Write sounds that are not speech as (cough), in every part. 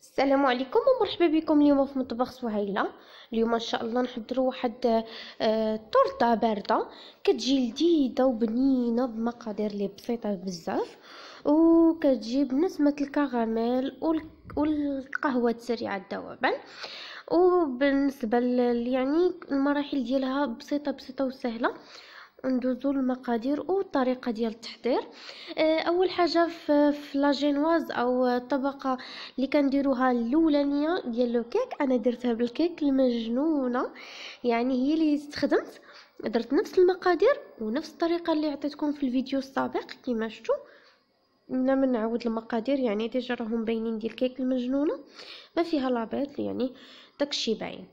السلام عليكم ومرحبا بكم اليوم في مطبخ سهيله اليوم ان شاء الله نحضروا واحد آه، تورته بارده كتجي لذيذه وبنينه بمقادير اللي بسيطه بزاف وكتجيب بنسمه الكراميل والقهوه السريعه ذوبا وبالنسبه يعني المراحل ديالها بسيطه بسيطه وسهله ندوزو المقادير او الطريقه ديال التحضير آه، اول حاجه في لاجينواز او الطبقه اللي كنديروها الاولانيه ديال لو كيك انا درتها بالكيك المجنونه يعني هي اللي استخدمت درت نفس المقادير ونفس الطريقه اللي عطيتكم في الفيديو السابق كما شفتوا من من نعود المقادير يعني ديجا راهم باينين ديال الكيك المجنونه ما فيها لابيط يعني داكشي باين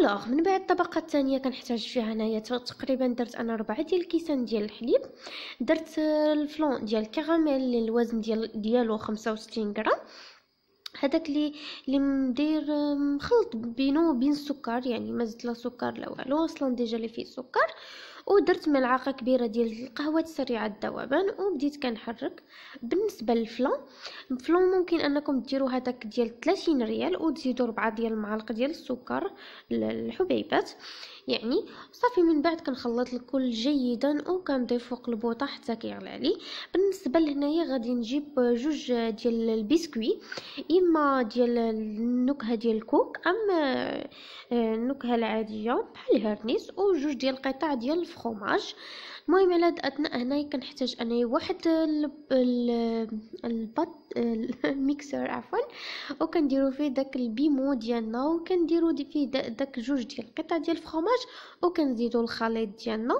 الوغ من بعد الطبقه الثانيه كنحتاج فيها هنايا تقريبا درت انا ربعة ديال الكيسان ديال الحليب درت آه، الفلون ديال الكراميل اللي الوزن ديال ديالو 65 غرام هذاك اللي اللي مدير آه، مخلط بينه وبين السكر يعني ما زدت لا سكر لا والو اصلا ديجا اللي فيه السكر ودرت ملعقه كبيره ديال القهوه السريعه الذوبان وبديت كنحرك بالنسبه للفلان الفلان ممكن انكم ديروا هذاك ديال 30 ريال وتزيدوا ربعة ديال المعالق ديال السكر الحبيبات يعني صافي من بعد كنخلط الكل جيدا وكنضيف فوق البوطه حتى كيغلى لي بالنسبه لهنايا غادي نجيب جوج ديال البسكوي اما ديال النكهه ديال الكوك ام النكهه العاديه بحال الهرنيس وجوج ديال القطع ديال الفخوماج المهم على هاد هنا هنايا كنحتاج انايا واحد البط الميكسر (laughs) عفوا وكنديرو فيه داك البيمو ديالنا وكنديرو فيه داك جوج ديال القطع ديال الفخوماج وكنزيدو الخليط ديالنا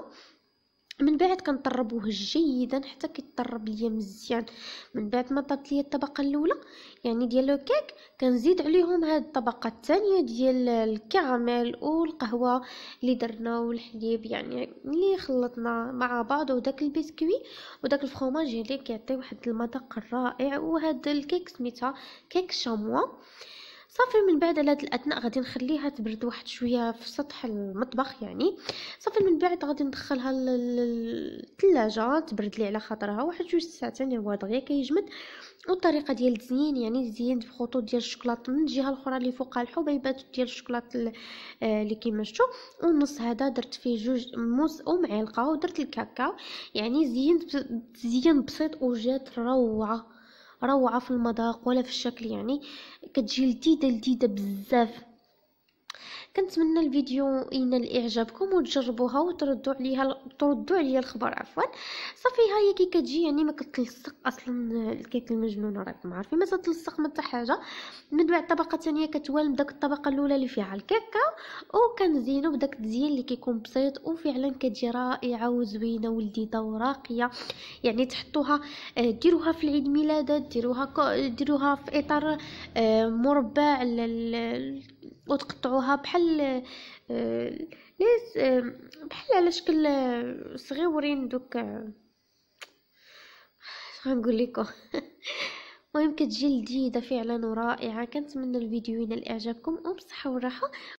من بعد كنطربوه جيدا حتى كيطرب ليا مزيان من بعد ما طابت ليا الطبقه الاولى يعني ديال لو كيك كنزيد عليهم هاد الطبقه الثانيه ديال الكراميل والقهوه اللي درنا والحليب يعني اللي خلطنا مع بعض وداك البسكوي وداك الفرماج اللي يعني كيعطي واحد المذاق رائع وهذا الكيك سميتها كيك شاموا صافي من بعد على هاد الاثناء غادي نخليها تبرد واحد شويه في سطح المطبخ يعني صافي من بعد غادي ندخلها للثلاجه تبرد لي على خاطرها واحد جوج ساعات يعني هو دغيا كيجمد والطريقه ديال التزيين يعني الزين بخطوط ديال الشوكولاط من الجهه الاخرى اللي فوقها الحبيبات ديال الشوكولاط آه، اللي كيما شفتوا والنص هذا درت فيه جوج موس ومعلقه ودرت الكاكاو يعني زينت زين بسيط وجات روعه روعه في المذاق ولا في الشكل يعني كتجي لذيذه لذيذه بزاف كنتمنى الفيديو ينال اعجابكم وتجربوها وتردوا عليها تردوا عليا الخبر عفوا صافي ها هي كي كتجي يعني ما كتلصق اصلا الكيك المجنون راكم عارفين ما تلصق ما حتى حاجه من بعد طبقه ثانيه يعني كتوال داك الطبقه الاولى اللي فيها الكيكه وكنزينو بداك التزيين اللي كيكون بسيط وفعلا كتجي رائعه وزوينه ولذيذه وراقيه يعني تحطوها آه، ديروها في العيد ميلادات ديروها ديروها في اطار آه، مربع وتقطعوها بحال ليز آه، آه، آه، بحال على شكل صغيورين دوك غنقول لكم (laughs) المهم كتجي لذيذه فعلا ورائعه كنتمنى الفيديو ينال اعجابكم وبصحه وراحه